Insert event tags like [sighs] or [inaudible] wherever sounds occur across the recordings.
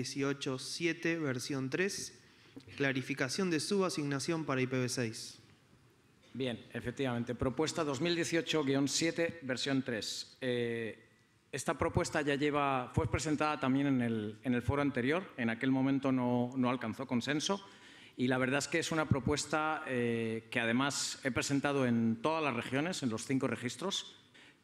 18.7, versión 3, clarificación de su asignación para IPv6. Bien, efectivamente. Propuesta 2018-7, versión 3. Eh, esta propuesta ya lleva, fue presentada también en el, en el foro anterior, en aquel momento no, alcanzó consenso y la verdad es que es una propuesta eh, que además he presentado en todas las regiones, en los cinco registros,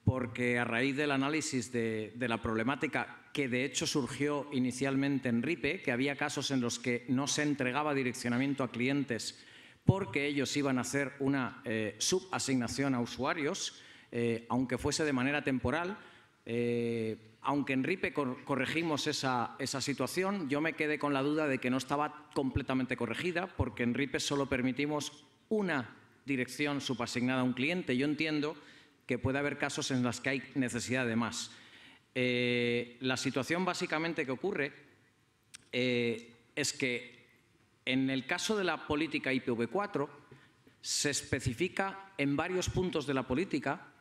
porque a raíz del análisis de, de la problemática que de hecho surgió inicialmente en RIPE, que había casos en los que no se entregaba direccionamiento a clientes porque ellos iban a hacer una eh, subasignación a usuarios, eh, aunque fuese de manera temporal. Eh, aunque en RIPE corregimos esa, esa, situación, yo me quedé con la duda de que no estaba completamente corregida, porque en RIPE solo permitimos una dirección subasignada a un cliente. Yo entiendo que puede haber casos en los que hay necesidad de más. Eh, la situación básicamente que ocurre eh, es que en el caso de la política IPv4 se especifica en varios puntos de la política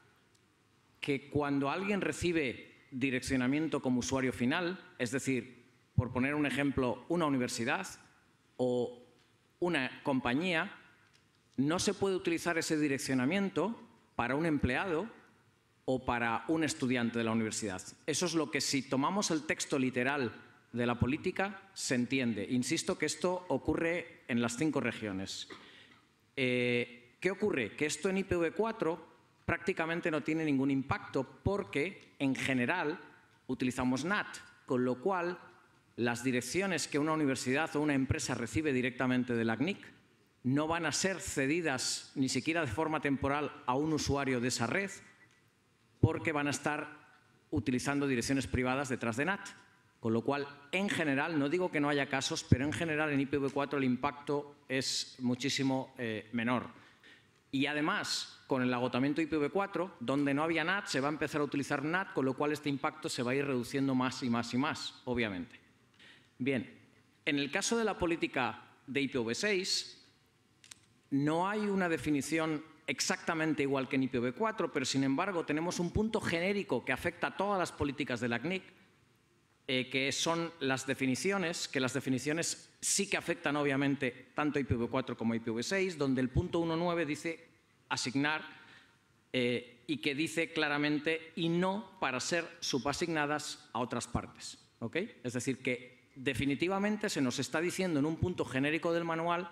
que cuando alguien recibe direccionamiento como usuario final, es decir, por poner un ejemplo, una universidad o una compañía, no se puede utilizar ese direccionamiento para un empleado o para un estudiante de la universidad. Eso es lo que si tomamos el texto literal de la política se entiende. Insisto que esto ocurre en las cinco regiones. Eh, ¿Qué ocurre? Que esto en IPv4 prácticamente no tiene ningún impacto porque en general utilizamos NAT, con lo cual las direcciones que una universidad o una empresa recibe directamente de la CNIC no van a ser cedidas ni siquiera de forma temporal a un usuario de esa red, porque van a estar utilizando direcciones privadas detrás de NAT. Con lo cual, en general, no digo que no haya casos, pero en general en IPv4 el impacto es muchísimo eh, menor. Y además, con el agotamiento IPv4, donde no había NAT, se va a empezar a utilizar NAT, con lo cual este impacto se va a ir reduciendo más y más y más, obviamente. Bien, en el caso de la política de IPv6, no hay una definición exactamente igual que en IPv4, pero sin embargo tenemos un punto genérico que afecta a todas las políticas de la CNIC, eh, que son las definiciones, que las definiciones sí que afectan obviamente tanto IPv4 como IPv6, donde el punto 1.9 dice asignar eh, y que dice claramente y no para ser subasignadas a otras partes. Es decir, que definitivamente se nos está diciendo en un punto genérico del manual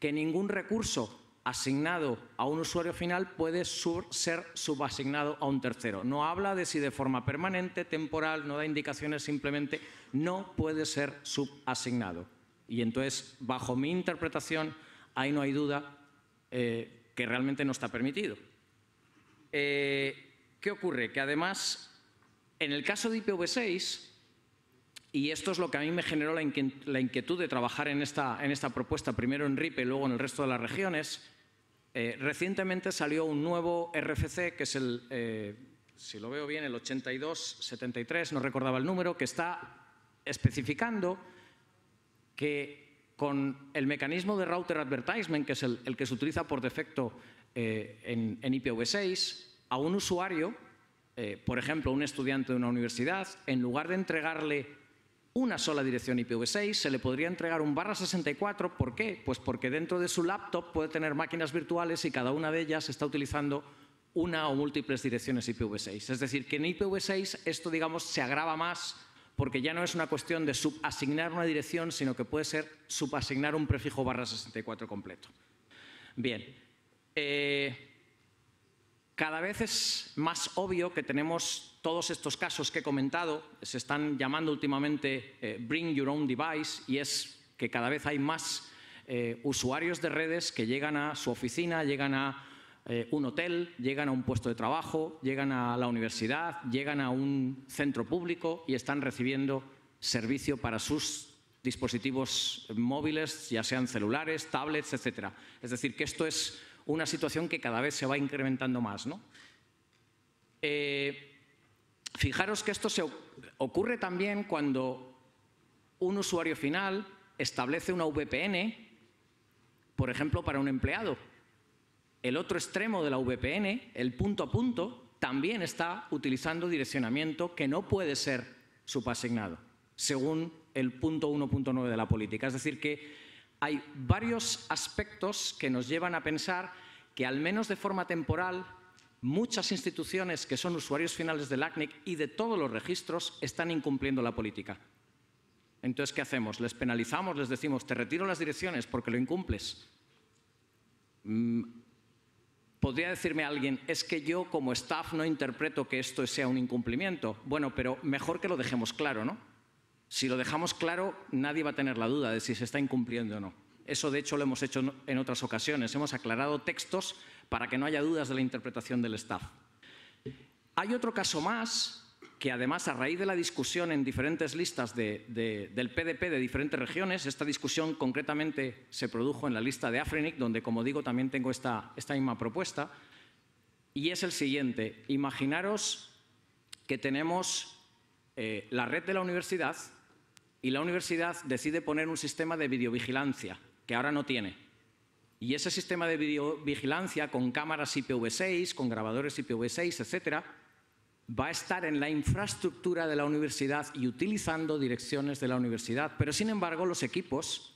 que ningún recurso asignado a un usuario final puede ser subasignado a un tercero. No habla de si de forma permanente, temporal, no da indicaciones, simplemente no puede ser subasignado. Y entonces, bajo mi interpretación, ahí no hay duda eh, que realmente no está permitido. Eh, ¿Qué ocurre? Que además, en el caso de IPv6, y esto es lo que a mí me generó la inquietud de trabajar en esta, en esta propuesta, primero en RIPE y luego en el resto de las regiones. Eh, recientemente salió un nuevo RFC, que es el, eh, si lo veo bien, el 82 no recordaba el número, que está especificando que con el mecanismo de router advertisement, que es el, que se utiliza por defecto eh, en IPv6, a un usuario, eh, por ejemplo, un estudiante de una universidad, en lugar de entregarle una sola dirección IPv6, se le podría entregar un barra 64. ¿Por qué? Pues porque dentro de su laptop puede tener máquinas virtuales y cada una de ellas está utilizando una o múltiples direcciones IPv6. Es decir, que en IPv6 esto, digamos, se agrava más porque ya no es una cuestión de subasignar una dirección, sino que puede ser subasignar un prefijo barra 64 completo. Bien. Eh, cada vez es más obvio que tenemos todos estos casos que he comentado, se están llamando últimamente eh, Bring Your Own Device, y es que cada vez hay más eh, usuarios de redes que llegan a su oficina, llegan a eh, un hotel, llegan a un puesto de trabajo, llegan a la universidad, llegan a un centro público y están recibiendo servicio para sus dispositivos móviles, ya sean celulares, tablets, etc. Es decir, que esto es una situación que cada vez se va incrementando más. ¿no? Eh, fijaros que esto se ocurre también cuando un usuario final establece una VPN, por ejemplo, para un empleado. El otro extremo de la VPN, el punto a punto, también está utilizando direccionamiento que no puede ser subasignado, según el punto 1.9 de la política. Es decir, que hay varios aspectos que nos llevan a pensar que al menos de forma temporal muchas instituciones que son usuarios finales del ACNIC y de todos los registros están incumpliendo la política. Entonces, ¿qué hacemos? ¿Les penalizamos? ¿Les decimos, te retiro las direcciones porque lo incumples? Mm, Podría decirme alguien, es que yo como staff no interpreto que esto sea un incumplimiento. Bueno, pero mejor que lo dejemos claro, ¿no? Si lo dejamos claro, nadie va a tener la duda de si se está incumpliendo o no. Eso, de hecho, lo hemos hecho en otras ocasiones. Hemos aclarado textos para que no haya dudas de la interpretación del staff. Hay otro caso más que además a raíz de la discusión en diferentes listas del PDP de diferentes regiones, esta discusión concretamente se produjo en la lista de Afrenic, donde como digo también tengo esta, misma propuesta, y es el siguiente, imaginaros que tenemos eh, la red de la universidad y la universidad decide poner un sistema de videovigilancia, que ahora no tiene. Y ese sistema de videovigilancia con cámaras IPv6, con grabadores IPv6, etcétera, va a estar en la infraestructura de la universidad y utilizando direcciones de la universidad. Pero sin embargo, los equipos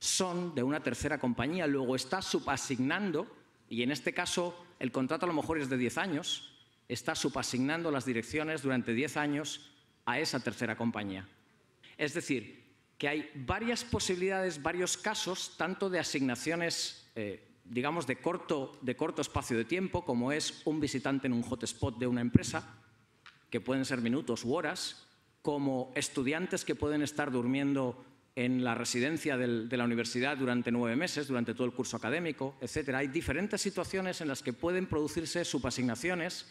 son de una tercera compañía. Luego está subasignando, y en este caso el contrato a lo mejor es de 10 años, está subasignando las direcciones durante 10 años a esa tercera compañía. Es decir, que hay varias posibilidades, varios casos, tanto de asignaciones, eh, digamos, de corto, espacio de tiempo, como es un visitante en un hotspot de una empresa, que pueden ser minutos u horas, como estudiantes que pueden estar durmiendo en la residencia de la universidad durante nueve meses, durante todo el curso académico, etc. Hay diferentes situaciones en las que pueden producirse subasignaciones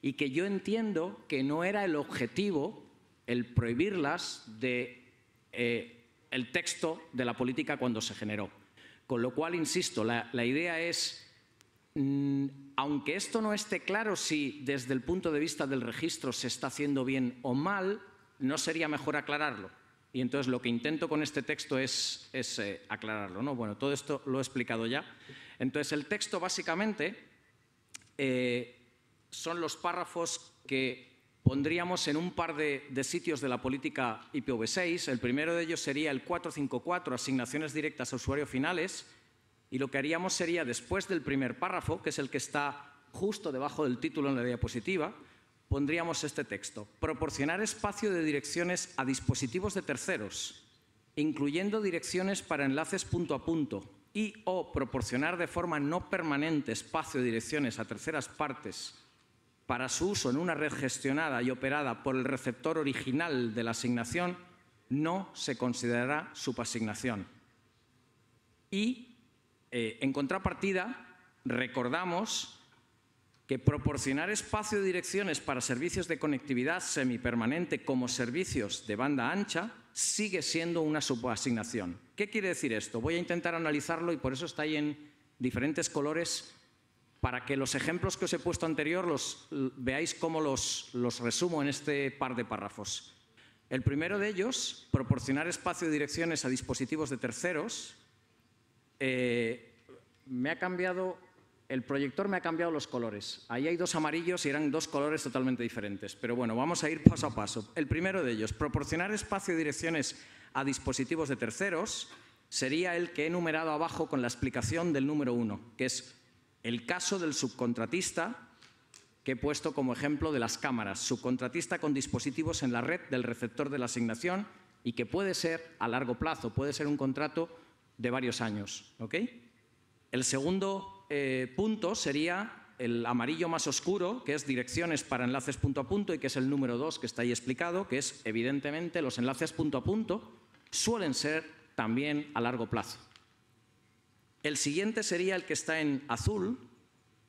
y que yo entiendo que no era el objetivo el prohibirlas de eh, el texto de la política cuando se generó. Con lo cual, insisto, la, idea es, mm, aunque esto no esté claro si desde el punto de vista del registro se está haciendo bien o mal, no sería mejor aclararlo. Y entonces lo que intento con este texto es, es eh, aclararlo. ¿no? Bueno, todo esto lo he explicado ya. Entonces el texto básicamente eh, son los párrafos que pondríamos en un par de, sitios de la política IPv6. El primero de ellos sería el 454, asignaciones directas a usuarios finales, y lo que haríamos sería, después del primer párrafo, que es el que está justo debajo del título en la diapositiva, pondríamos este texto. Proporcionar espacio de direcciones a dispositivos de terceros, incluyendo direcciones para enlaces punto a punto y o proporcionar de forma no permanente espacio de direcciones a terceras partes para su uso en una red gestionada y operada por el receptor original de la asignación, no se considerará subasignación. Y, eh, en contrapartida, recordamos que proporcionar espacio de direcciones para servicios de conectividad semipermanente como servicios de banda ancha sigue siendo una subasignación. ¿Qué quiere decir esto? Voy a intentar analizarlo y por eso está ahí en diferentes colores para que los ejemplos que os he puesto anterior los, veáis cómo los, resumo en este par de párrafos. El primero de ellos, proporcionar espacio y direcciones a dispositivos de terceros. Eh, me ha cambiado, el proyector me ha cambiado los colores. Ahí hay dos amarillos y eran dos colores totalmente diferentes. Pero bueno, vamos a ir paso a paso. El primero de ellos, proporcionar espacio y direcciones a dispositivos de terceros sería el que he numerado abajo con la explicación del número uno, que es el caso del subcontratista que he puesto como ejemplo de las cámaras, subcontratista con dispositivos en la red del receptor de la asignación y que puede ser a largo plazo, puede ser un contrato de varios años. ¿ok? El segundo eh, punto sería el amarillo más oscuro, que es direcciones para enlaces punto a punto y que es el número dos que está ahí explicado, que es evidentemente los enlaces punto a punto suelen ser también a largo plazo. El siguiente sería el que está en azul,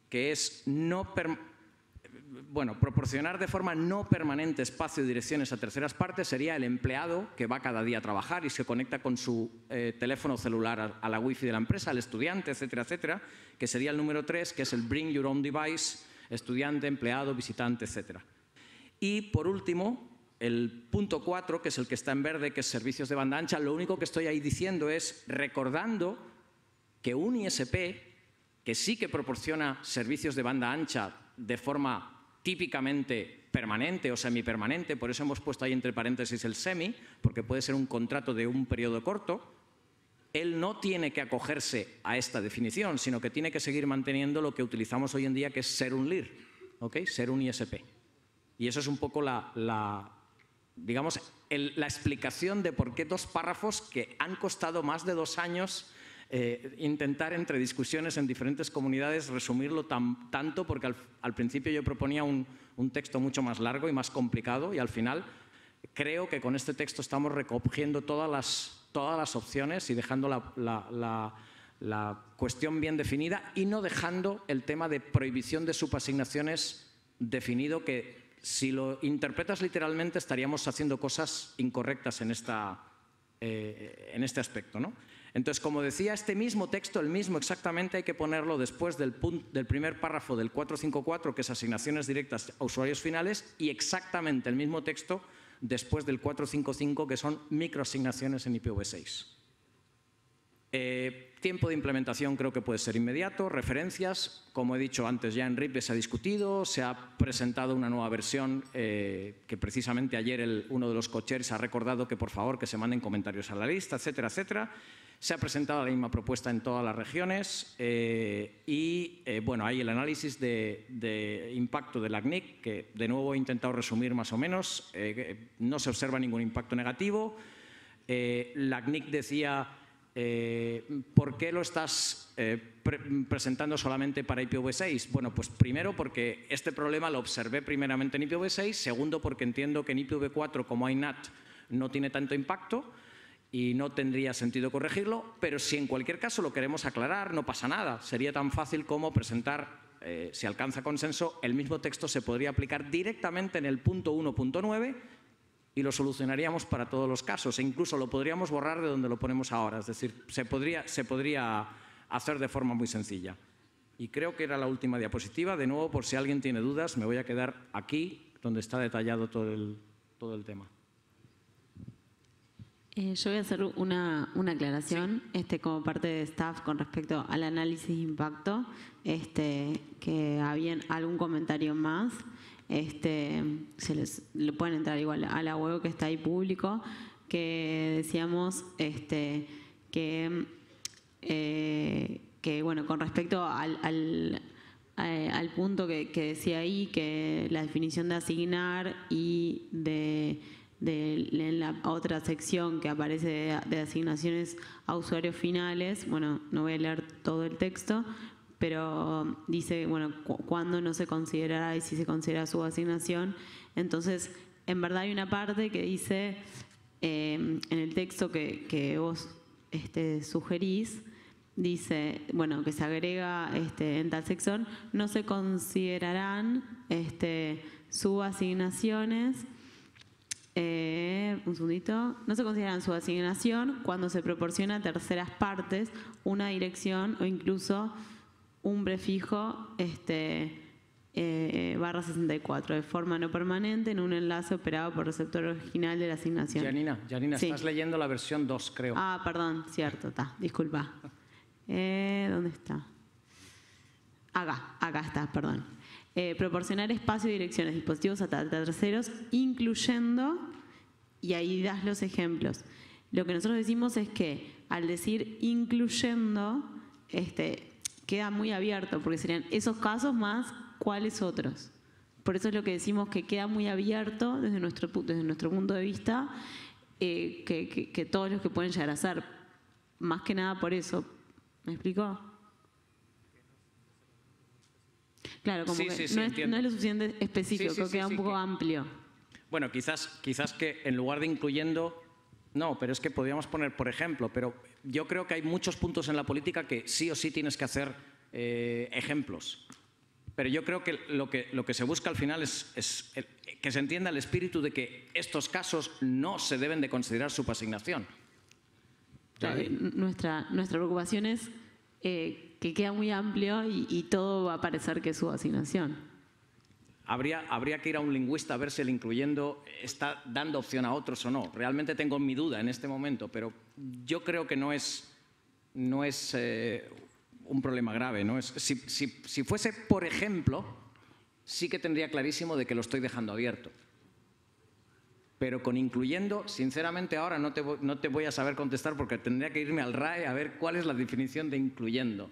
que es no bueno, proporcionar de forma no permanente espacio y direcciones a terceras partes sería el empleado que va cada día a trabajar y se conecta con su eh, teléfono celular a, la wifi de la empresa, el estudiante, etcétera, etcétera, que sería el número tres, que es el bring your own device, estudiante, empleado, visitante, etcétera. Y por último, el punto cuatro, que es el que está en verde, que es servicios de banda ancha, lo único que estoy ahí diciendo es recordando que un ISP, que sí que proporciona servicios de banda ancha de forma típicamente permanente o semipermanente, por eso hemos puesto ahí entre paréntesis el semi, porque puede ser un contrato de un periodo corto, él no tiene que acogerse a esta definición, sino que tiene que seguir manteniendo lo que utilizamos hoy en día, que es ser un LIR, ¿okay? ser un ISP. Y eso es un poco la, digamos, la explicación de por qué dos párrafos que han costado más de dos años eh, intentar entre discusiones en diferentes comunidades resumirlo tanto porque al, principio yo proponía un, texto mucho más largo y más complicado y al final creo que con este texto estamos recogiendo todas las, todas las opciones y dejando la, cuestión bien definida y no dejando el tema de prohibición de subasignaciones definido, que si lo interpretas literalmente estaríamos haciendo cosas incorrectas en, eh, este aspecto. Entonces, como decía, este mismo texto, el mismo exactamente, hay que ponerlo después del, primer párrafo del 454, que es asignaciones directas a usuarios finales, y exactamente el mismo texto después del 455, que son microasignaciones en IPv6. Eh, tiempo de implementación creo que puede ser inmediato, referencias, como he dicho antes ya en RIP se ha discutido, se ha presentado una nueva versión eh, que precisamente ayer el, uno de los cocheres ha recordado que por favor que se manden comentarios a la lista, etcétera, etcétera. Se ha presentado la misma propuesta en todas las regiones eh, y eh, bueno, hay el análisis de, impacto de la CNIC, que de nuevo he intentado resumir más o menos. Eh, no se observa ningún impacto negativo. la CNIC decía, ¿por qué lo estás presentando solamente para IPv6? Bueno, pues primero porque este problema lo observé primeramente en IPv6, segundo porque entiendo que en IPv4, como hay NAT, no tiene tanto impacto y no tendría sentido corregirlo, pero si en cualquier caso lo queremos aclarar, no pasa nada. Sería tan fácil como presentar, eh, si alcanza consenso, el mismo texto se podría aplicar directamente en el punto 1.9 y lo solucionaríamos para todos los casos. E incluso lo podríamos borrar de donde lo ponemos ahora. Es decir, se podría, hacer de forma muy sencilla. Y creo que era la última diapositiva. De nuevo, por si alguien tiene dudas, me voy a quedar aquí, donde está detallado todo el tema. Eh, yo voy a hacer una, aclaración este, como parte de staff con respecto al análisis de impacto, este, que habían algún comentario más. Este, se les, lo pueden entrar igual a la web que está ahí público, que decíamos este, que, eh, que, bueno, con respecto al, eh, punto que, decía ahí, que la definición de asignar y de en la otra sección que aparece de, asignaciones a usuarios finales, bueno, no voy a leer todo el texto, pero dice, bueno, cuándo no se considerará y si se considera su asignación. Entonces, en verdad hay una parte que dice em, en el texto que, vos este, sugerís, dice, bueno, que se agrega este, en tal sección, no se considerarán este, subasignaciones eh, un segundito, no se consideran su asignación cuando se proporciona a terceras partes una dirección o incluso un prefijo este, eh, barra 64 de forma no permanente en un enlace operado por receptor original de la asignación. Janina, Yanina, estás leyendo la versión 2, creo. Ah, perdón, cierto, está, disculpa. [laughs] Eh, ¿Dónde está? Acá, acá está, perdón. Eh, proporcionar espacio y direcciones, dispositivos a terceros, incluyendo, y ahí das los ejemplos. Lo que nosotros decimos es que al decir incluyendo, este, queda muy abierto, porque serían esos casos más cuáles otros. Por eso es lo que decimos que queda muy abierto desde nuestro, nuestro punto de vista, eh, que, que todos los que pueden llegar a ser. Más que nada por eso. ¿Me explico? Claro, como no, es, lo suficiente específico, queda un poco amplio. Bueno, quizás, quizás que en lugar de incluyendo, no, pero es que podríamos poner, por ejemplo, pero yo creo que hay muchos puntos en la política que sí o sí tienes que hacer eh, ejemplos. Pero yo creo que lo que, lo que se busca al final es, que se entienda el espíritu de que estos casos no se deben de considerar su asignación. Nuestra, nuestra preocupación es eh, que queda muy amplio y, todo va a parecer que es su asignación. Habría, habría que ir a un lingüista a ver si el incluyendo está dando opción a otros o no. Realmente tengo mi duda en este momento, pero yo creo que no es, no es eh, un problema grave. ¿no? Es, si, si, si fuese, por ejemplo, sí que tendría clarísimo de que lo estoy dejando abierto pero con incluyendo, sinceramente ahora no te, voy a saber contestar porque tendría que irme al RAE a ver cuál es la definición de incluyendo.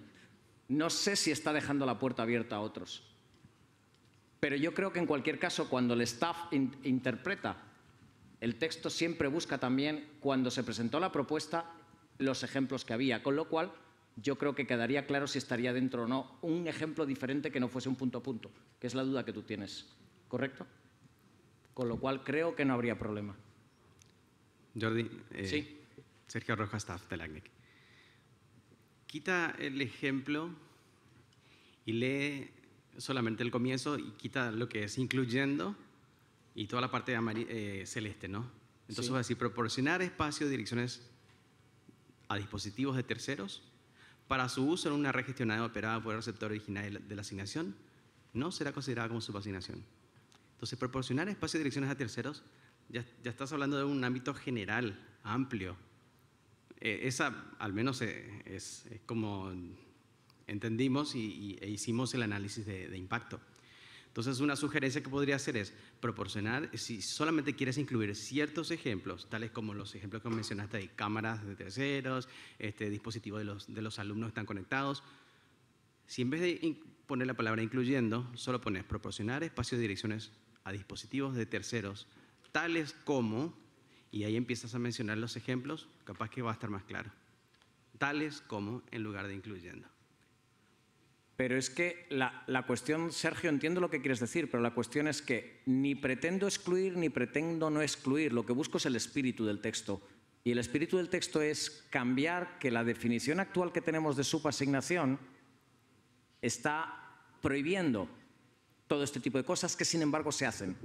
No sé si está dejando la puerta abierta a otros. Pero yo creo que en cualquier caso, cuando el staff interpreta el texto, siempre busca también, cuando se presentó la propuesta, los ejemplos que había. Con lo cual, yo creo que quedaría claro si estaría dentro o no un ejemplo diferente que no fuese un punto a punto, que es la duda que tú tienes. ¿Correcto? con lo cual creo que no habría problema. Jordi, eh, sí. Sergio Rojas, staff de Quita el ejemplo y lee solamente el comienzo y quita lo que es incluyendo y toda la parte de eh, celeste, ¿no? Entonces así va a decir proporcionar espacio, direcciones a dispositivos de terceros para su uso en una red gestionada operada por el receptor original de la asignación no será considerada como subasignación. Entonces, proporcionar espacio de direcciones a terceros, ya, ya estás hablando de un ámbito general, amplio. E, esa, al menos, eh, es, como entendimos y, e hicimos el análisis de, impacto. Entonces, una sugerencia que podría hacer es proporcionar, si solamente quieres incluir ciertos ejemplos, tales como los ejemplos que mencionaste de cámaras de terceros, este, dispositivos de los, de los alumnos que están conectados, si en vez de poner la palabra incluyendo, solo pones proporcionar espacios de direcciones a dispositivos de terceros, tales como, y ahí empiezas a mencionar los ejemplos, capaz que va a estar más claro, tales como en lugar de incluyendo. Pero es que la, la, cuestión, Sergio, entiendo lo que quieres decir, pero la cuestión es que ni pretendo excluir ni pretendo no excluir. Lo que busco es el espíritu del texto. Y el espíritu del texto es cambiar que la definición actual que tenemos de subasignación está prohibiendo todo este tipo de cosas que sin embargo se hacen.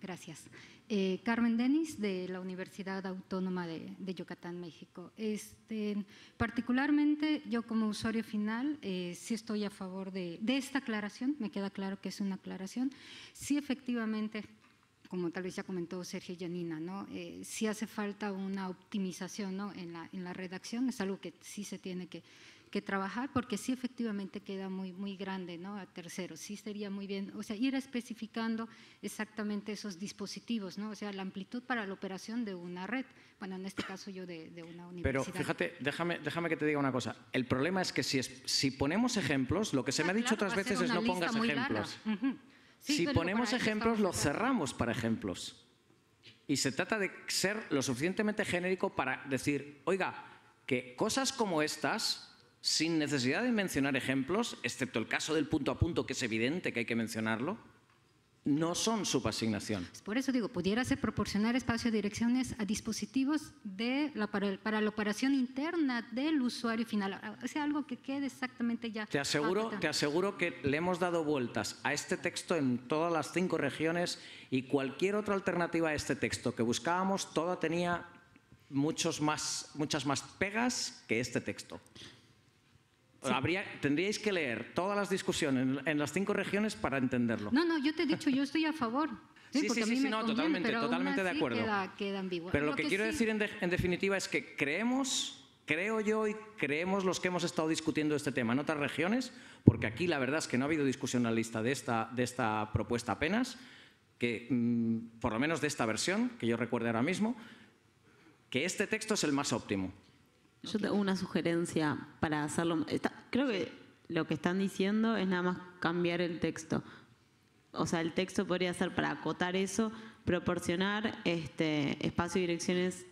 Gracias. Eh, Carmen Denis, de la Universidad Autónoma de, Yucatán, México. Este, particularmente, yo como usuario final, eh, sí estoy a favor de, esta aclaración, me queda claro que es una aclaración. Sí, efectivamente, como tal vez ya comentó Sergio Yanina Janina, ¿no? Eh, sí hace falta una optimización ¿no? en, la, en la redacción, es algo que sí se tiene que que trabajar porque sí efectivamente queda muy, muy grande ¿no? a terceros, sí sería muy bien, o sea, ir especificando exactamente esos dispositivos, ¿no? o sea, la amplitud para la operación de una red, bueno, en este caso yo de, una universidad. Pero fíjate, déjame, déjame que te diga una cosa, el problema es que si, es, si ponemos ejemplos, lo que se ah, me ha dicho otras veces es no pongas ejemplos. si ponemos ejemplos, lo cerramos para ejemplos. Y se trata de ser lo suficientemente genérico para decir, oiga, que cosas como estas sin necesidad de mencionar ejemplos, excepto el caso del punto a punto, que es evidente que hay que mencionarlo, no son subasignación. Por eso digo, pudiera ser proporcionar espacio de direcciones a dispositivos de para, la operación interna del usuario final. Ah, o sea, algo que quede exactamente ya. Te aseguro, te aseguro que le hemos dado vueltas a este texto en todas las cinco regiones y cualquier otra alternativa a este texto que buscábamos, toda tenía muchos más, muchas más pegas que este texto tendríais que leer todas las discusiones en, las cinco regiones para entenderlo. No, no, yo te he dicho, yo estoy a favor. ¿eh? [laughs] Sí, sí, sí, no, totalmente, totalmente de acuerdo. pero lo, que, quiero decir en, definitiva es que creemos creo yo y creemos los que hemos estado discutiendo este tema en otras regiones, porque aquí la verdad es que no ha habido discusión en la lista de esta, de esta propuesta apenas, que mm, por lo menos de esta versión, que yo recuerdo ahora mismo, que este texto es el más óptimo. Yo tengo una sugerencia para hacerlo. creo que lo que están diciendo es nada más cambiar el texto. O sea, el texto podría ser para acotar eso, proporcionar este, espacio y direcciones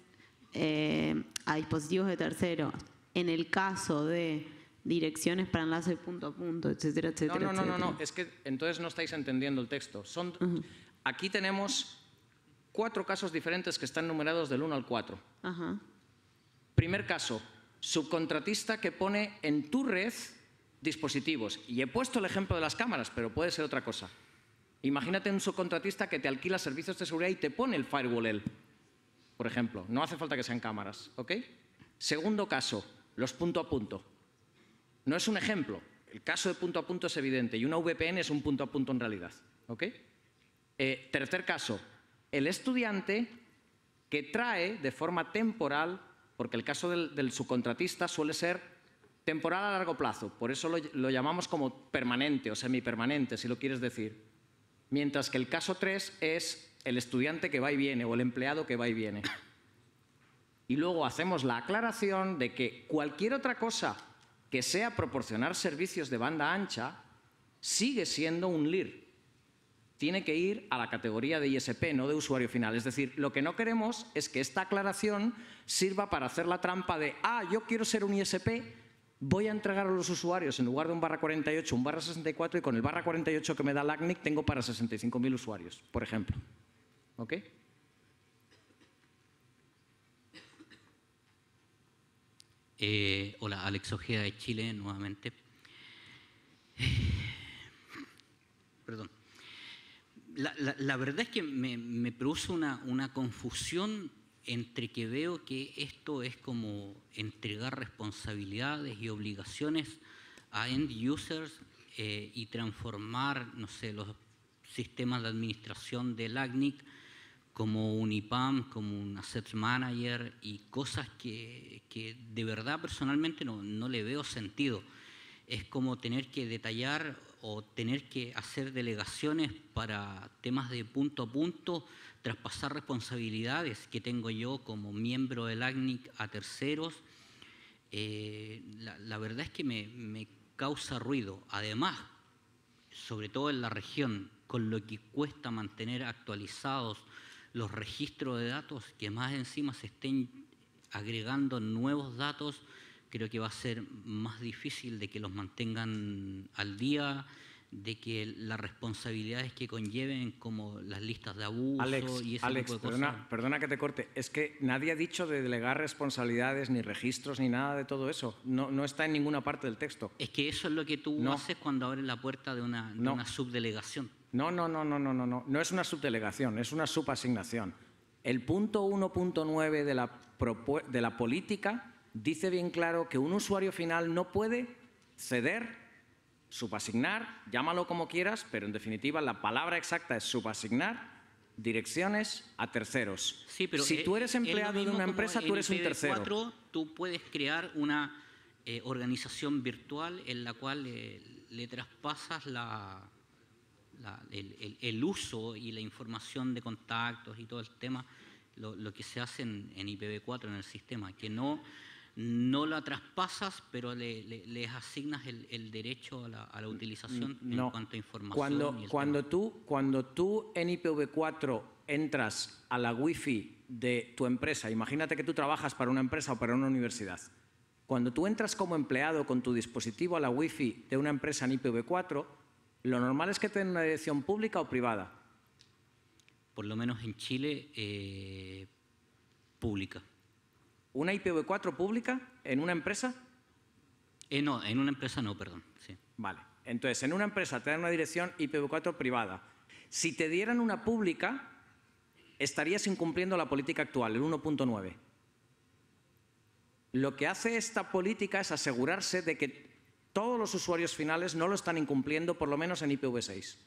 eh, a dispositivos de tercero. En el caso de direcciones para enlace punto a punto, etcétera, etcétera. No, no, no, no, es que entonces no estáis entendiendo el texto. Son, Aquí tenemos cuatro casos diferentes que están numerados del 1 al 4. Ajá. Primer caso, subcontratista que pone en tu red dispositivos. Y he puesto el ejemplo de las cámaras, pero puede ser otra cosa. Imagínate un subcontratista que te alquila servicios de seguridad y te pone el firewall por ejemplo. No hace falta que sean cámaras, Segundo caso, los punto a punto. No es un ejemplo. El caso de punto a punto es evidente y una VPN es un punto a punto en realidad, eh, tercer caso, el estudiante que trae de forma temporal porque el caso del, subcontratista suele ser temporal a largo plazo, por eso lo, lo llamamos como permanente o semipermanente, si lo quieres decir. Mientras que el caso 3 es el estudiante que va y viene o el empleado que va y viene. Y luego hacemos la aclaración de que cualquier otra cosa que sea proporcionar servicios de banda ancha sigue siendo un LIR, tiene que ir a la categoría de ISP, no de usuario final. Es decir, lo que no queremos es que esta aclaración sirva para hacer la trampa de, ah, yo quiero ser un ISP, voy a entregar a los usuarios en lugar de un barra 48, un barra 64 y con el barra 48 que me da LACNIC tengo para 65.000 usuarios, por ejemplo. ¿Ok? Eh, hola, Alex Ojeda de Chile nuevamente. [sighs] Perdón la, verdad es que me, produce una, confusión entre que veo que esto es como entregar responsabilidades y obligaciones a end users eh, y transformar, no sé, los sistemas de administración del ACNIC como un IPAM, como un Asset Manager y cosas que, de verdad personalmente no, no le veo sentido. Es como tener que detallar o tener que hacer delegaciones para temas de punto a punto, traspasar responsabilidades que tengo yo como miembro del ACNIC a terceros, eh, la, verdad es que me, me causa ruido. Además, sobre todo en la región, con lo que cuesta mantener actualizados los registros de datos, que más encima se estén agregando nuevos datos creo que va a ser más difícil de que los mantengan al día, de que las responsabilidades que conlleven, como las listas de abuso Alex, y ese Perdona, perdona, que te corte, es que nadie ha dicho de delegar responsabilidades, ni registros, ni nada de todo eso. No, no está en ninguna parte del texto. Es que eso es lo que tú no. haces cuando abres la puerta de una, subdelegación. No, no, no, no, no, no, no. No es una subdelegación, es una subasignación. El punto 1.9 de de la política dice bien claro que un usuario final no puede ceder, subasignar, llámalo como quieras, pero en definitiva la palabra exacta es subasignar direcciones a terceros. Sí, pero si eh, tú eres empleado de una empresa, tú eres un tercero. 4, tú puedes crear una eh, organización virtual en la cual eh, le traspasas la, el, uso y la información de contactos y todo el tema, lo, lo que se hace en, en IPv4 en el sistema, que no no la traspasas, pero le, les asignas el, derecho a la, utilización en cuanto información. Cuando, tú, en IPv4 entras a la Wi-Fi de tu empresa, imagínate que tú trabajas para una empresa o para una universidad. Cuando tú entras como empleado con tu dispositivo a la Wi-Fi de una empresa en IPv4, lo normal es que tenga una dirección pública o privada. Por lo menos en Chile, eh, pública. ¿Una IPv4 pública en una empresa? Eh, no, en una empresa no, perdón. Vale. Entonces, en una empresa te dan una dirección IPv4 privada. Si te dieran una pública, estarías incumpliendo la política actual, el 1.9. Lo que hace esta política es asegurarse de que todos los usuarios finales no lo están incumpliendo, por lo menos en IPv6.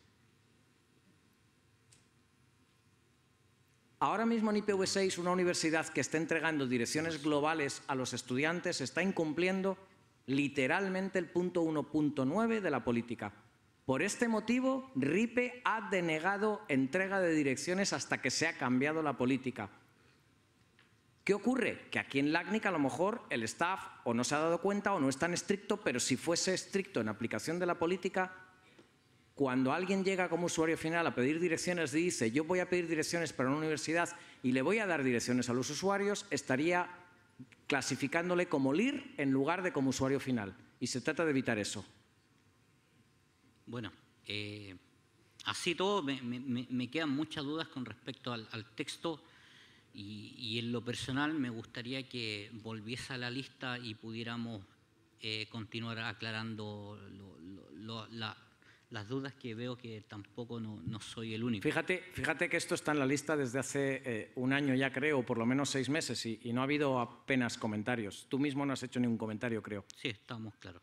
Ahora mismo en IPv6 una universidad que está entregando direcciones globales a los estudiantes está incumpliendo literalmente el punto 1.9 de la política. Por este motivo, RIPE ha denegado entrega de direcciones hasta que se ha cambiado la política. ¿Qué ocurre? Que aquí en LACNIC a lo mejor el staff o no se ha dado cuenta o no es tan estricto, pero si fuese estricto en aplicación de la política, cuando alguien llega como usuario final a pedir direcciones y dice yo voy a pedir direcciones para una universidad y le voy a dar direcciones a los usuarios, estaría clasificándole como LIR en lugar de como usuario final. Y se trata de evitar eso. Bueno, eh, así todo me, quedan muchas dudas con respecto al, texto y, en lo personal me gustaría que volviese a la lista y pudiéramos eh, continuar aclarando la, las dudas que veo que tampoco no, soy el único. Fíjate, fíjate que esto está en la lista desde hace eh, un año ya creo, por lo menos seis meses, y, no ha habido apenas comentarios. Tú mismo no has hecho ningún comentario, creo. Sí, estamos claros.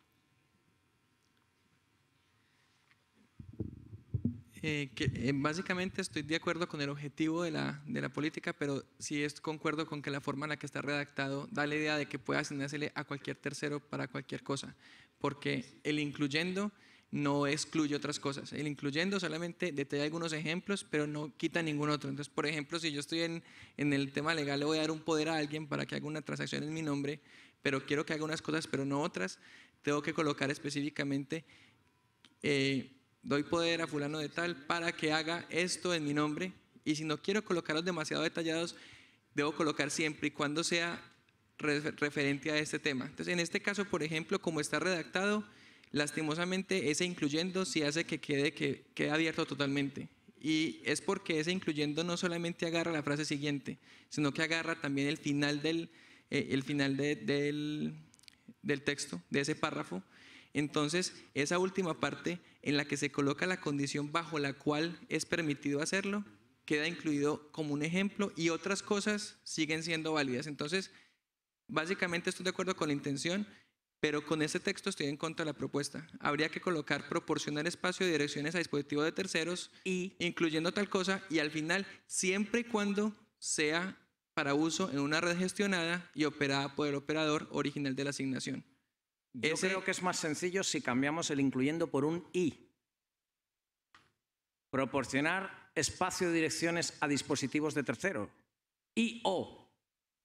Eh, que, eh, básicamente estoy de acuerdo con el objetivo de la, de la política, pero sí es, concuerdo con que la forma en la que está redactado da la idea de que puede asignársele a cualquier tercero para cualquier cosa, porque el incluyendo no excluye otras cosas. El incluyendo solamente detalla algunos ejemplos, pero no quita ningún otro. Entonces, por ejemplo, si yo estoy en, el tema legal, le voy a dar un poder a alguien para que haga una transacción en mi nombre, pero quiero que haga unas cosas, pero no otras, tengo que colocar específicamente... Eh, doy poder a fulano de tal para que haga esto en mi nombre. Y si no quiero colocarlos demasiado detallados, debo colocar siempre y cuando sea referente a este tema. Entonces, en este caso, por ejemplo, como está redactado, Lastimosamente, ese incluyendo sí hace que quede, que abierto totalmente. Y es porque ese incluyendo no solamente agarra la frase siguiente, sino que agarra también el final eh, el final del texto, de ese párrafo. Entonces, esa última parte en la que se coloca la condición bajo la cual es permitido hacerlo, queda incluido como un ejemplo y otras cosas siguen siendo válidas. Entonces, básicamente estoy de acuerdo con la intención, pero con ese texto estoy en contra de la propuesta. Habría que colocar proporcionar espacio de direcciones a dispositivos de terceros, y incluyendo tal cosa, y al final, siempre y cuando sea para uso en una red gestionada y operada por el operador original de la asignación. Yo creo que es más sencillo si cambiamos el incluyendo por un I. Proporcionar espacio de direcciones a dispositivos de tercero. I o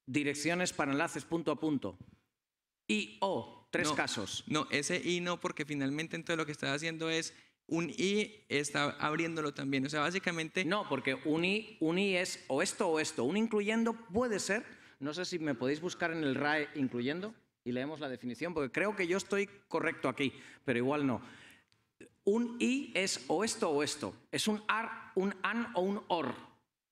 direcciones para enlaces punto a punto. Y o tres casos. No, ese y no, porque finalmente entonces lo que está haciendo es un i está abriéndolo también. O sea, básicamente... No, porque un i, un es o esto o esto. Un incluyendo puede ser, no sé si me podéis buscar en el RAE incluyendo y leemos la definición, porque creo que yo estoy correcto aquí, pero igual no. Un i es o esto o esto. Es un ar, un an o un or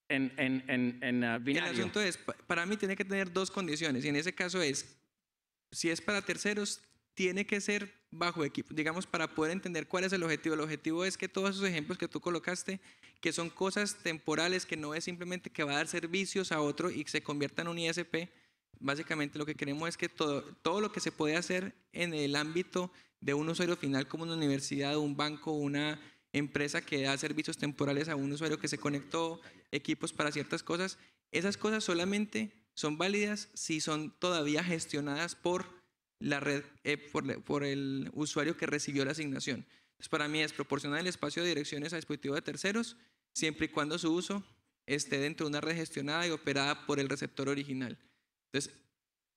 en, en, en, binario. Eh, el asunto es, para mí tiene que tener dos condiciones y en ese caso es si es para terceros, tiene que ser bajo equipo, digamos, para poder entender cuál es el objetivo. El objetivo es que todos esos ejemplos que tú colocaste, que son cosas temporales, que no es simplemente que va a dar servicios a otro y que se convierta en un ISP, básicamente lo que queremos es que todo, todo lo que se puede hacer en el ámbito de un usuario final, como una universidad, un banco, una empresa que da servicios temporales a un usuario que se conectó, equipos para ciertas cosas, esas cosas solamente son válidas si son todavía gestionadas por la red, eh, por, el usuario que recibió la asignación. Entonces, para mí es proporcionar el espacio de direcciones a dispositivos de terceros, siempre y cuando su uso esté dentro de una red gestionada y operada por el receptor original. Entonces,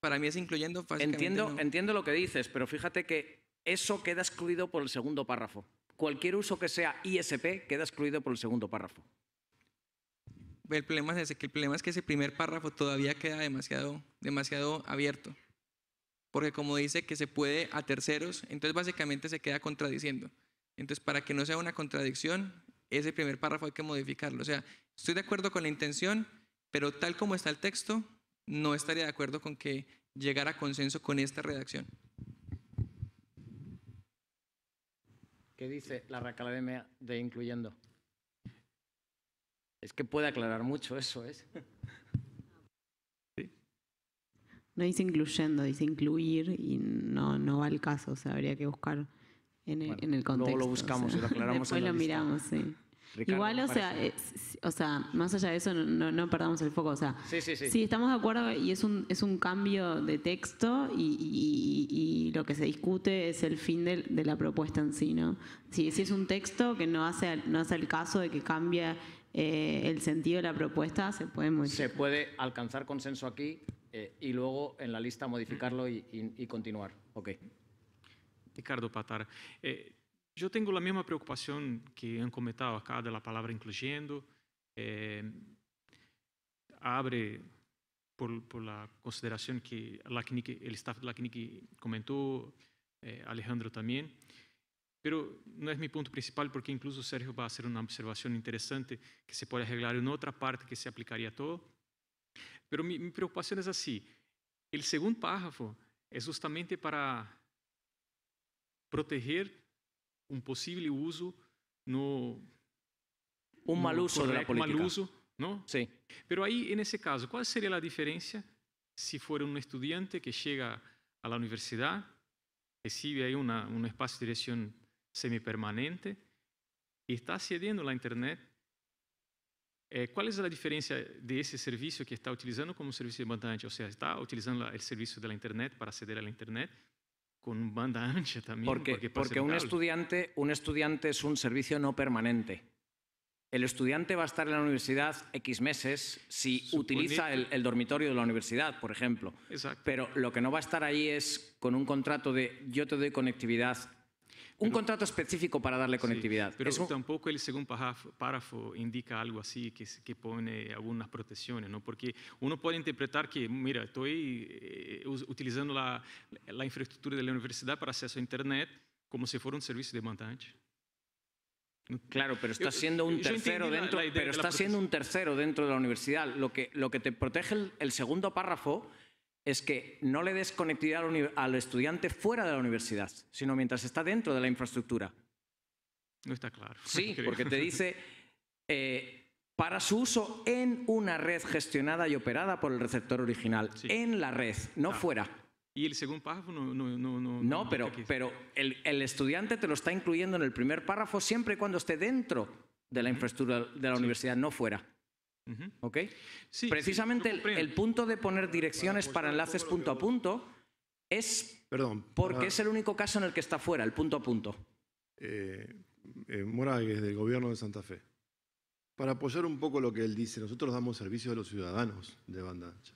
para mí es incluyendo entiendo, entiendo lo que dices, pero fíjate que eso queda excluido por el segundo párrafo. Cualquier uso que sea ISP queda excluido por el segundo párrafo el problema es que el problema es que ese primer párrafo todavía queda demasiado, demasiado abierto. Porque como dice que se puede a terceros, entonces básicamente se queda contradiciendo. Entonces, para que no sea una contradicción, ese primer párrafo hay que modificarlo. O sea, estoy de acuerdo con la intención, pero tal como está el texto, no estaría de acuerdo con que llegara a consenso con esta redacción. ¿Qué dice la raca de Incluyendo? Es que puede aclarar mucho eso, ¿es? ¿eh? No dice incluyendo, dice incluir y no, no va al caso, o sea, habría que buscar en el, contexto. Luego lo buscamos y lo aclaramos. Después lo miramos, sí. Igual, o sea, o sea, más allá de eso, no, perdamos el foco. O sea, sí, estamos de acuerdo y es un, es un cambio de texto y, lo que se discute es el fin de, la propuesta en sí, ¿no? Si, si es un texto que no hace, no hace el caso de que cambie. Eh, el sentido de la propuesta se puede modificar. Se puede alcanzar consenso aquí eh, y luego en la lista modificarlo y, continuar. Ok. Ricardo Patar, eh, yo tengo la misma preocupación que han comentado acá de la palabra incluyendo. abre por, la consideración que el staff de la CNIC comentó, Alejandro también. Pero no es mi punto principal porque incluso Sergio va a hacer una observación interesante que se puede arreglar en otra parte que se aplicaría a todo. Pero mi, preocupación es así. El segundo párrafo es justamente para proteger un posible uso no un mal uso de la política. Mal uso, ¿no? Sí. Pero ahí, en ese caso, ¿cuál sería la diferencia si fuera un estudiante que llega a la universidad, recibe ahí un espacio de dirección semipermanente y está accediendo a la internet. Eh, ¿cuál es la diferencia de ese servicio que está utilizando como servicio de banda ancha? O sea, está utilizando el servicio de la internet para acceder a la internet con banda [laughs] ancha también. Porque, un, estudiante, un estudiante es un servicio no permanente. El estudiante va a estar en la universidad X meses si utiliza el, dormitorio de la universidad, por ejemplo. Pero lo que no va a estar ahí es con un contrato de yo te doy conectividad un contrato específico para darle conectividad. pero tampoco el segundo párrafo, indica algo así que, que pone algunas protecciones, ¿no? Porque uno puede interpretar que, mira, estoy eh, utilizando la, infraestructura de la universidad para acceso a Internet como si fuera un servicio demandante. Claro, pero está siendo un tercero dentro, pero está siendo un tercero dentro de la universidad. Lo que, lo que te protege el segundo párrafo es que no le des conectividad al estudiante fuera de la universidad, sino mientras está dentro de la infraestructura. No está claro. [laughs] Sí, porque te dice eh, para su uso en una red gestionada y operada por el receptor original, en la red, no ah. fuera. Y el segundo párrafo no... No, no, no, pero, pero el, estudiante te lo está incluyendo en el primer párrafo siempre y cuando esté dentro de la infraestructura de la universidad, no fuera. Precisamente el, punto de poner direcciones para, enlaces punto a punto es Perdón, porque es el único caso en el que está fuera, el punto a punto. Eh, eh del gobierno de Santa Fe. Para apoyar un poco lo que él dice, nosotros damos servicio a los ciudadanos de banda ancha.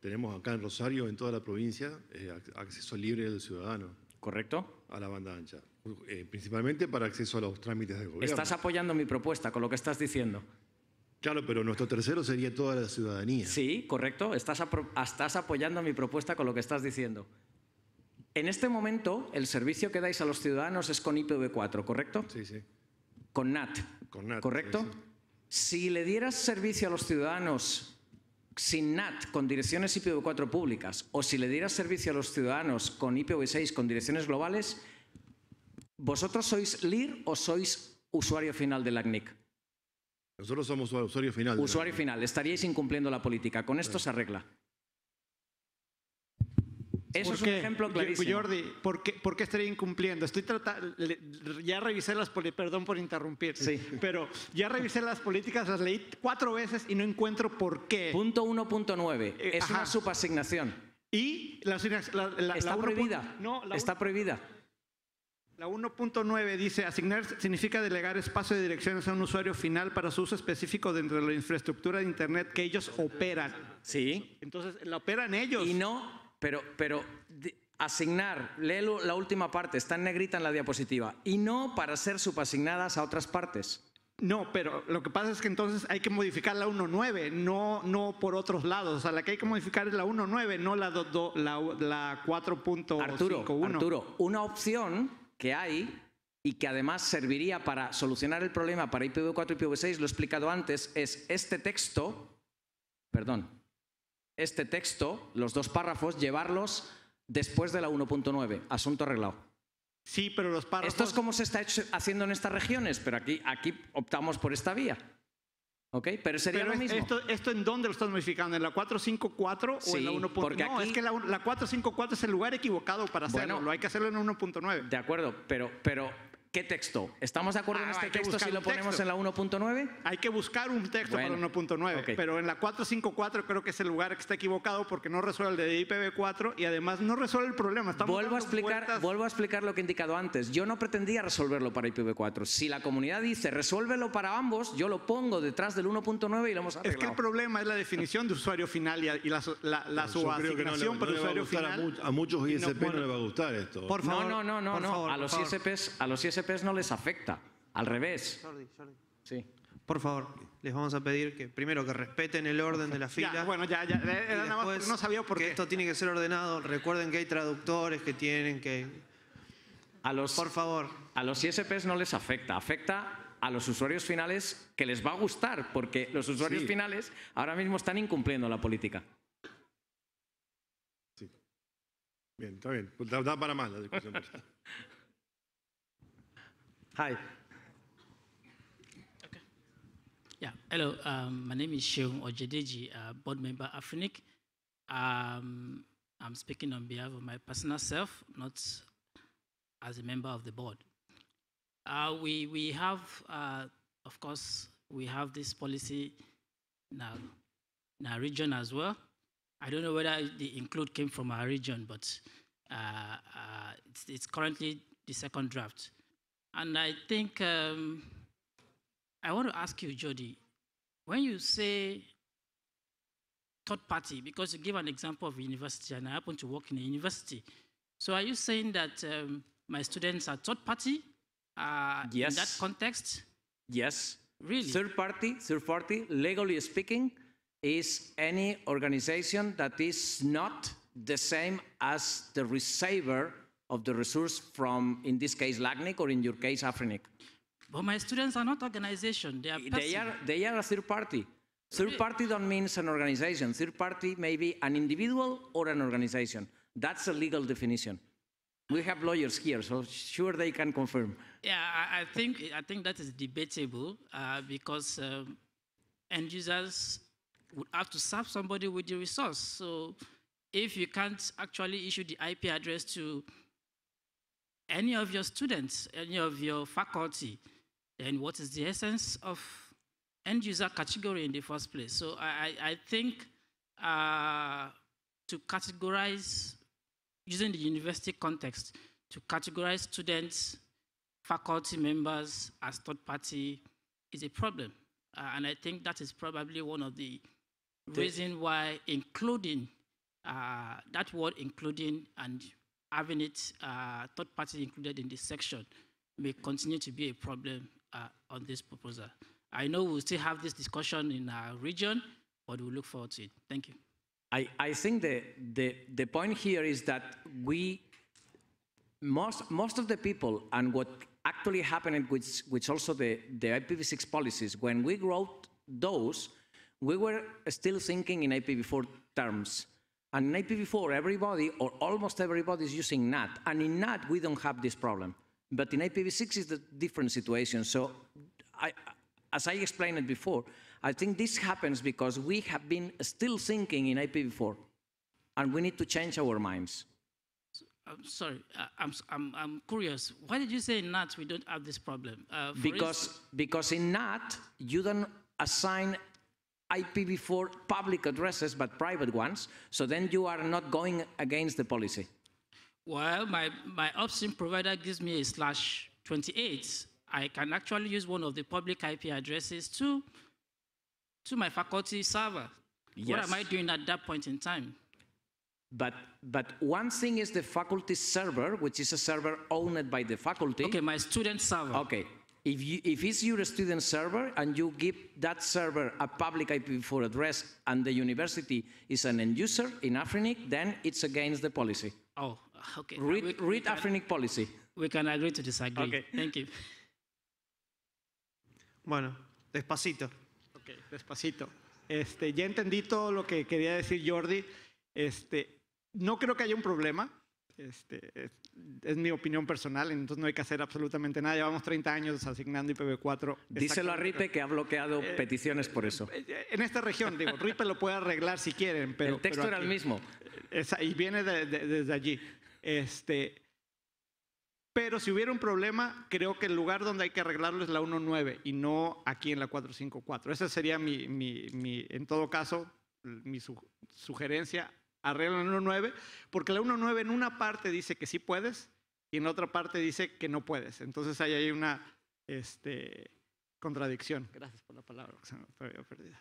Tenemos acá en Rosario, en toda la provincia, eh, acceso libre del ciudadano. ¿Correcto? A la banda ancha. Eh, principalmente para acceso a los trámites del gobierno. Estás apoyando mi propuesta con lo que estás diciendo. Claro, pero nuestro tercero sería toda la ciudadanía. Sí, correcto. Estás, ah, apoyando mi propuesta con lo que estás diciendo. En este momento, el servicio que dais a los ciudadanos es con IPv4, ¿correcto? Sí, sí. Con NAT. Con NAT. ¿Correcto? Si le dieras servicio a los ciudadanos sin NAT, con direcciones IPv4 públicas, o si le dieras servicio a los ciudadanos con IPv6, con direcciones globales, ¿vosotros sois LIR o sois usuario final de la nosotros somos usuario final. Usuario final. Estaríais incumpliendo la política. Con esto se arregla. Eso es un ejemplo pues, clarísimo. Jordi, ¿por qué, estaría incumpliendo? Estoy tratando, ya revisé las perdón por interrumpir, sí. pero ya revisé las políticas, las leí cuatro veces y no encuentro por qué. Punto 1.9, eh, es una subasignación. ¿Y la, la, Está prohibida? No, la está prohibida. La 1.9 dice, asignar significa delegar espacio de direcciones a un usuario final para su uso específico dentro de la infraestructura de Internet que ellos operan. Sí. Entonces, la operan ellos. Y no, pero, pero asignar, lee la última parte, está en negrita en la diapositiva, y no para ser subasignadas a otras partes. No, pero lo que pasa es que entonces hay que modificar la 1.9, no, no por otros lados. O sea, la que hay que modificar es la 1.9, no la, la 4.51. Arturo, una opción que hay y que además serviría para solucionar el problema para IPv4 y IPv6, lo he explicado antes, es este texto, perdón, este texto, los dos párrafos, llevarlos después de la 1.9, asunto arreglado. Sí, pero los párrafos... Esto es como se está haciendo en estas regiones, pero aquí, aquí optamos por esta vía. ¿Ok? Pero sería lo mismo. Esto, esto, en dónde lo estás modificando? ¿En la 454 o en la 1.9? No, aquí... es que la, 454 es el lugar equivocado para hacerlo. lo hay que hacerlo en 1.9. De acuerdo, pero, pero ¿Qué texto? ¿Estamos de acuerdo en ah, este texto si lo ponemos en la 1.9? Hay que buscar un texto para la 1.9, pero en la 454 creo que es el lugar que está equivocado porque no resuelve el de IPv4 y además no resuelve el problema. vuelvo, a explicar, lo que he indicado antes. Yo no pretendía resolverlo para IPv4. Si la comunidad dice resuélvelo para ambos, yo lo pongo detrás del 1.9 y lo hemos arreglado. Es que el problema es la definición de usuario final y, la, la, subasignación para el usuario final. A, muchos ISP no, va a gustar esto. Por favor, no, no, no, a los ISPs, a los ISPs no les afecta, al revés. Sí. Por favor, les vamos a pedir que primero que respeten el orden de la fila. Ya, bueno, ya, ya. Eh, no sabía por qué. esto tiene que ser ordenado. Recuerden que hay traductores que tienen que. A los, por favor. A los ISPs no les afecta. Afecta a los usuarios finales que les va a gustar, porque los usuarios finales ahora mismo están incumpliendo la política. Sí. Bien, está bien. Da, da para más la discusión. [laughs] Hi. Okay. Yeah, hello. Um, my name is Sheung Ojedeji, uh, board member Afrinic. Um, I'm speaking on behalf of my personal self, not as a member of the board. Uh, we, we have, uh, of course, we have this policy now in our region as well. I don't know whether the include came from our region, but uh, uh, it's, it's, currently the second draft. And I think um, I want to ask you, Jody, when you say third party, because you give an example of university, and I happen to work in a university, so are you saying that um, my students are third party? Uh, yes. In that context? Yes. Really? Third party, third party, legally speaking, is any organization that is not the same as the receiver of the resource from, in this case, LACNIC or in your case, Afrinic? But my students are not organization. They are they are they are a third party. Third party don't mean an organization. Third party may be an individual or an organization. That's a legal definition. We have lawyers here, so sure they can confirm. Yeah, I, I think I think that is debatable uh, because um, end users would have to serve somebody with the resource. So if you can't actually issue the IP address to any of your students, any of your faculty, then what is the essence of end user category in the first place? So I, I think uh, to categorize, using the university context, to categorize students, faculty members as third party is a problem. Uh, and I think that is probably one of the, the reason why including, uh, that word including and having it uh, third party included in this section may continue to be a problem uh, on this proposal. I know we'll still have this discussion in our region, but we look forward to it. Thank you. I, I think the, the, the point here is that we, most, most of the people, and what actually happened, with with also the, the IPv6 policies, when we wrote those, we were still thinking in IPv4 terms. And in IPv4, everybody or almost everybody is using NAT. And in NAT, we don't have this problem. But in IPv6 is a different situation. So I, as I explained it before, I think this happens because we have been still thinking in IPv4, and we need to change our minds. I'm sorry, uh, I'm, I'm, I'm curious. Why did you say in NAT we don't have this problem? Uh, because, because in NAT, you don't assign IPv4 public addresses, but private ones. So then you are not going against the policy. Well, my, my upstream provider gives me a slash 28. I can actually use one of the public IP addresses to, to my faculty server. Yes. What am I doing at that point in time? But, but one thing is the faculty server, which is a server owned by the faculty. Okay, my student server. Okay, if, you, if it's your student server and you give that server a public IPv4 address and the university is an end user in Afrinic, then it's against the policy. Oh, okay. Read, we, read we Afrinic policy. We can agree to disagree. Okay. Thank you. Bueno, despacito. Ok, despacito. Este, ya entendí todo lo que quería decir Jordi. Este, no creo que haya un problema Este, es, mi opinión personal, entonces no hay que hacer absolutamente nada. Llevamos 30 años asignando IPv4. Díselo a RIPE que ha bloqueado eh, peticiones por eso. Eh, eh, en esta región, digo, RIPE lo puede arreglar si quieren, pero... El texto era el mismo. y viene desde allí. Este, pero si hubiera un problema, creo que el lugar donde hay que arreglarlo es la 1.9 y no aquí en la 454. Esa sería mi, mi, mi en todo caso, mi sugerencia arregla la 1.9, porque la 1.9 en una parte dice que sí puedes y en otra parte dice que no puedes. Entonces ahí hay una este, contradicción. Gracias por la palabra, me todavía perdida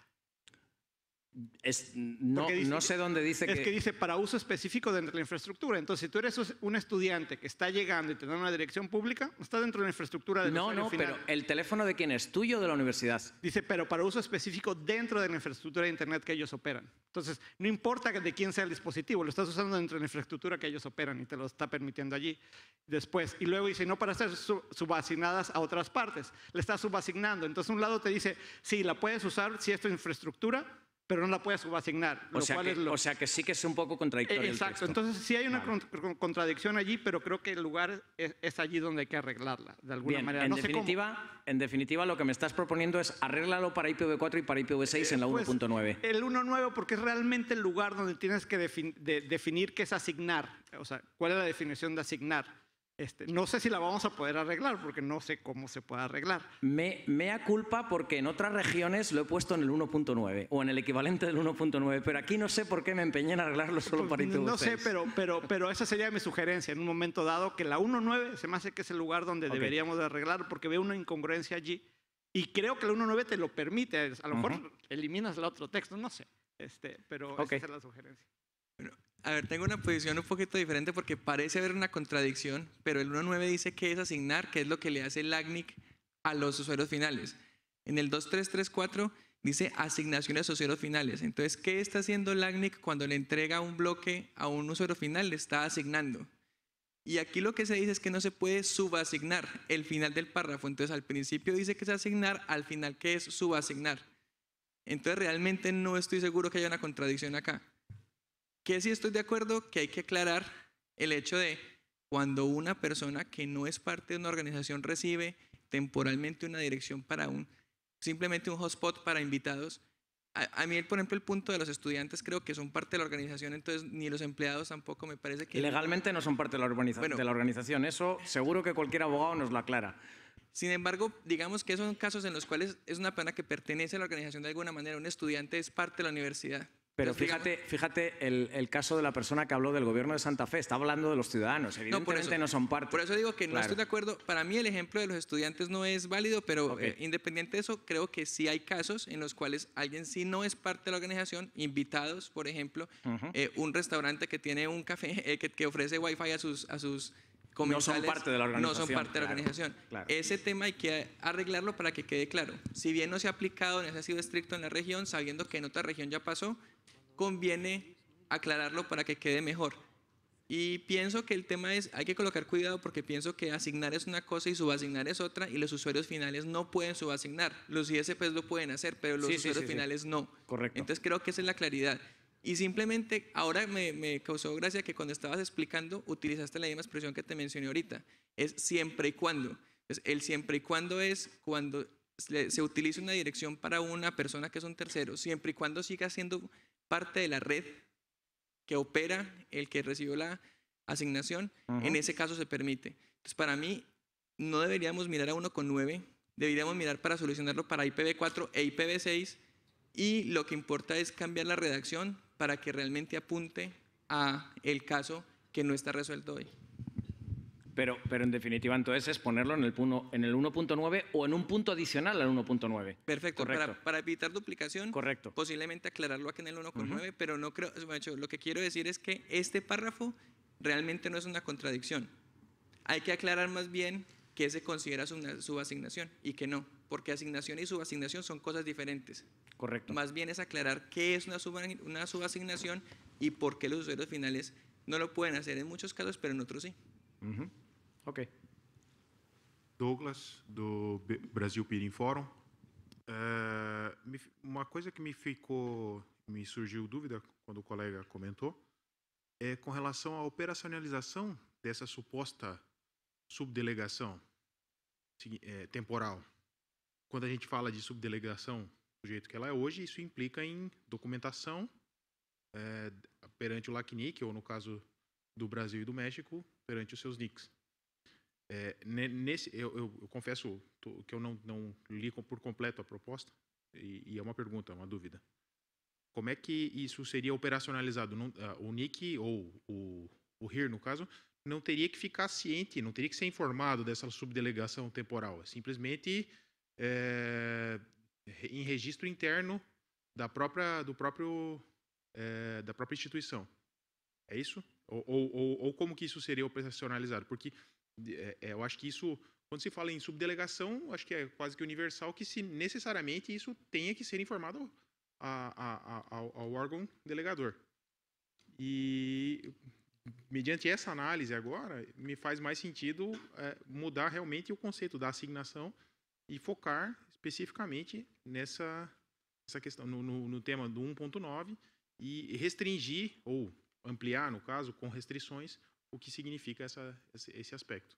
no, sé dónde dice que... Es que dice para uso específico dentro de la infraestructura. Entonces, si tú eres un estudiante que está llegando y te dan una dirección pública, está dentro de la infraestructura No, no, pero ¿el teléfono de quien es? ¿Tuyo de la universidad? Dice, pero para uso específico dentro de la infraestructura de Internet que ellos operan. Entonces, no importa de quién sea el dispositivo, lo estás usando dentro de la infraestructura que ellos operan y te lo está permitiendo allí. Después, y luego dice, no para ser subasignadas a otras partes, le estás subasignando. Entonces, un lado te dice, sí, la puedes usar si es tu infraestructura, pero no la puedes subasignar. O, sea que, o sea que sí que es un poco contradictorio. exacto, entonces sí hay una contradicción allí, pero creo que el lugar es, allí donde hay que arreglarla, de alguna manera. En, definitiva, en definitiva, lo que me estás proponiendo es arreglarlo para IPv4 y para IPv6 eh, en la 1.9. Pues, el 1.9 porque es realmente el lugar donde tienes que definir qué es asignar, o sea, cuál es la definición de asignar. Este, no sé si la vamos a poder arreglar porque no sé cómo se puede arreglar. Me, mea culpa porque en otras regiones lo he puesto en el 1.9 o en el equivalente del 1.9, pero aquí no sé por qué me empeñé en arreglarlo solo pues, para YouTube. No sé, pero, pero, esa sería mi sugerencia en un momento dado, que la 1.9 se me hace que es el lugar donde deberíamos de arreglar porque veo una incongruencia allí y creo que la 1.9 te lo permite. A lo mejor eliminas el otro texto, no sé, este, pero esa es la sugerencia. A ver, tengo una posición un poquito diferente porque parece haber una contradicción, pero el 1.9 dice que es asignar, que es lo que le hace el a los usuarios finales. En el 2.3.3.4 dice asignaciones a usuarios finales. Entonces, ¿qué está haciendo el cuando le entrega un bloque a un usuario final? Le está asignando. Y aquí lo que se dice es que no se puede subasignar el final del párrafo. Entonces, al principio dice que es asignar, al final que es subasignar. Entonces, realmente no estoy seguro que haya una contradicción acá. Que sí estoy de acuerdo que hay que aclarar el hecho de cuando una persona que no es parte de una organización recibe temporalmente una dirección para un, simplemente un hotspot para invitados. A, mí, por ejemplo, el punto de los estudiantes creo que son parte de la organización, entonces ni los empleados tampoco me parece que... Legalmente no son parte de la, bueno, de la organización, eso seguro que cualquier abogado nos lo aclara. Sin embargo, digamos que esos son casos en los cuales es una persona que pertenece a la organización de alguna manera, un estudiante es parte de la universidad. Pero fíjate, fíjate el, el, caso de la persona que habló del gobierno de Santa Fe, está hablando de los ciudadanos, evidentemente no, son parte. Por eso digo que no estoy de acuerdo, para mí el ejemplo de los estudiantes no es válido, pero eh, independiente de eso, creo que sí hay casos en los cuales alguien sí no es parte de la organización, invitados, por ejemplo, eh, un restaurante que tiene un café, eh, que, que, ofrece wifi a sus, a sus no son parte de la organización. parte de la organización. Ese tema hay que arreglarlo para que quede claro. Si bien no se ha aplicado, no se ha sido estricto en la región, sabiendo que en otra región ya pasó, conviene aclararlo para que quede mejor. Y pienso que el tema es, hay que colocar cuidado porque pienso que asignar es una cosa y subasignar es otra y los usuarios finales no pueden subasignar. Los ISPs lo pueden hacer, pero los usuarios finales no. Correcto. Entonces creo que esa es la claridad. Y simplemente ahora me, causó gracia que cuando estabas explicando utilizaste la misma expresión que te mencioné ahorita. Es siempre y cuando. Entonces, el siempre y cuando es cuando se utiliza una dirección para una persona que es un tercero, siempre y cuando siga siendo parte de la red que opera el que recibió la asignación, en ese caso se permite. Entonces, para mí, no deberíamos mirar a 1,9, deberíamos mirar para solucionarlo para IPv4 e IPv6 y lo que importa es cambiar la redacción para que realmente apunte a el caso que no está resuelto hoy. Pero, pero en definitiva, entonces es ponerlo en el, en el 1.9 o en un punto adicional al 1.9. Perfecto, para, para, evitar duplicación, Correcto. posiblemente aclararlo aquí en el 1.9, pero no creo, lo que quiero decir es que este párrafo realmente no es una contradicción. Hay que aclarar más bien que se considera subasignación y que no, porque asignación y subasignación son cosas diferentes. Correcto. Más bien es aclarar qué es una, sub una subasignación y por qué los usuarios finales no lo pueden hacer en muchos casos, pero en otros sí. Uh -huh. Ok. Douglas, do Brasil Peering Forum. Uh, uma coisa que me ficou, me surgiu dúvida quando o colega comentou, é com relação à operacionalização dessa suposta subdelegação eh, temporal. Quando a gente fala de subdelegação do jeito que ela é hoje, isso implica em documentação é, perante o LACNIC, ou no caso do Brasil e do México, perante os seus NICs. É, nesse, eu, eu, eu confesso que eu não, não, li por completo a proposta, e, e, é uma pergunta, uma dúvida. Como é que isso seria operacionalizado? Ah, o NIC, ou o, o no caso, não teria que ficar ciente, não teria que ser informado dessa subdelegação temporal. É simplesmente é, em registro interno da própria, do próprio, é, da própria instituição. É isso? Ou, ou, ou, como que isso seria operacionalizado? Porque é, é, eu acho que isso, quando se fala em subdelegação, acho que é quase que universal que se necessariamente isso tenha que ser informado a, a, a, ao órgão delegador. E mediante essa análise agora, me faz mais sentido é, mudar realmente o conceito da assignação e focar especificamente nessa essa questão, no, no, no tema do 1.9 e restringir, ou ampliar, no caso, com restrições, o que significa essa, esse, esse aspecto.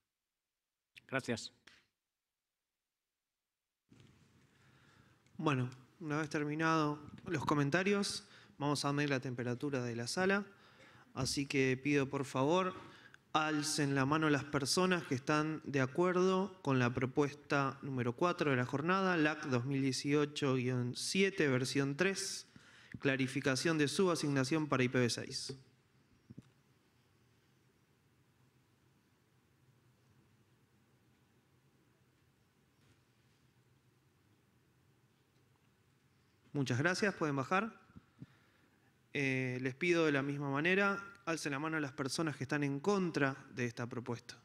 Gracias. Bueno, una vez terminado los comentarios, vamos a medir la temperatura de la sala. Así que pido por favor alcen la mano las personas que están de acuerdo con la propuesta número 4 de la jornada, LAC 2018-7, versión 3, clarificación de su asignación para IPv6. Muchas gracias, pueden bajar. Eh, les pido de la misma manera Alce la mano a las personas que están en contra de esta propuesta.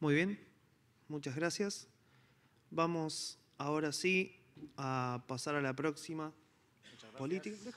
Muy bien, muchas gracias. Vamos ahora sí a pasar a la próxima política.